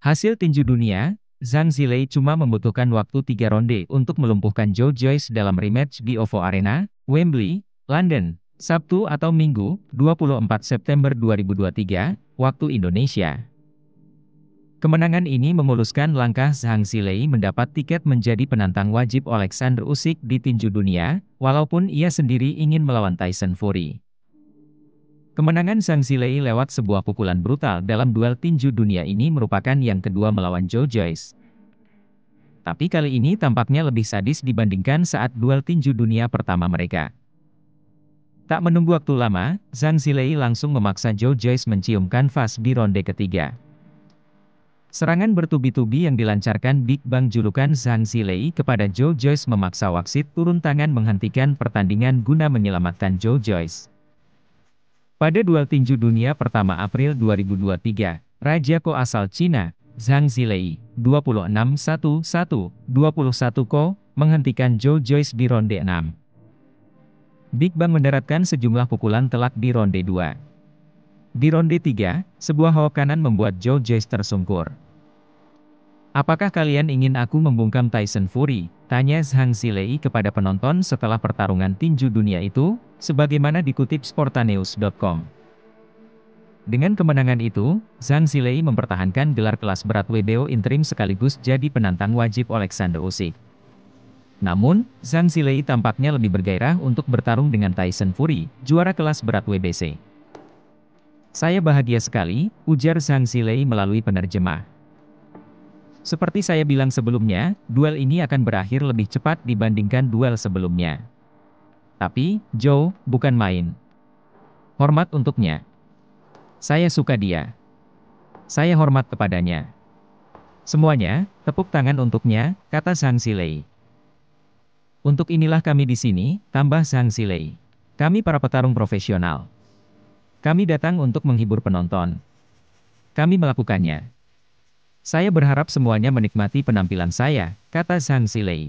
Hasil tinju dunia, Zhang Zilei cuma membutuhkan waktu tiga ronde untuk melumpuhkan Joe Joyce dalam rematch di OVO Arena, Wembley, London, Sabtu atau Minggu, 24 September 2023, waktu Indonesia. Kemenangan ini memuluskan langkah Zhang Zilei mendapat tiket menjadi penantang wajib Alexander Usyk di tinju dunia, walaupun ia sendiri ingin melawan Tyson Fury. Kemenangan Zhang Zilei lewat sebuah pukulan brutal dalam duel tinju dunia ini merupakan yang kedua melawan Joe Joyce. Tapi kali ini tampaknya lebih sadis dibandingkan saat duel tinju dunia pertama mereka. Tak menunggu waktu lama, Zhang Zilei langsung memaksa Joe Joyce mencium kanvas di ronde ketiga. Serangan bertubi-tubi yang dilancarkan Big Bang julukan Zhang Zilei kepada Joe Joyce memaksa Waksit turun tangan menghentikan pertandingan guna menyelamatkan Joe Joyce. Pada duel tinju dunia pertama April 2023, Raja Ko asal Cina, Zhang Zilei, 26-1-1, 21 Ko, menghentikan Joe Joyce di ronde 6. Big Bang mendaratkan sejumlah pukulan telak di ronde 2. Di ronde 3, sebuah hawa kanan membuat Joe Joyce tersungkur. Apakah kalian ingin aku membungkam Tyson Fury? Tanya Zhang Zilei kepada penonton setelah pertarungan tinju dunia itu, sebagaimana dikutip sportaneus.com. Dengan kemenangan itu, Zhang Zilei mempertahankan gelar kelas berat WBO interim sekaligus jadi penantang wajib Alexander Usyk. Namun, Zhang Zilei tampaknya lebih bergairah untuk bertarung dengan Tyson Fury, juara kelas berat WBC. Saya bahagia sekali, ujar Zhang Zilei melalui penerjemah. Seperti saya bilang sebelumnya, duel ini akan berakhir lebih cepat dibandingkan duel sebelumnya. Tapi, Joe, bukan main. Hormat untuknya. Saya suka dia. Saya hormat kepadanya. Semuanya, tepuk tangan untuknya, kata Sang Silei. Untuk inilah kami di sini, tambah Sang Silei. Kami para petarung profesional. Kami datang untuk menghibur penonton. Kami melakukannya. Saya berharap semuanya menikmati penampilan saya, kata Zhang Xilei.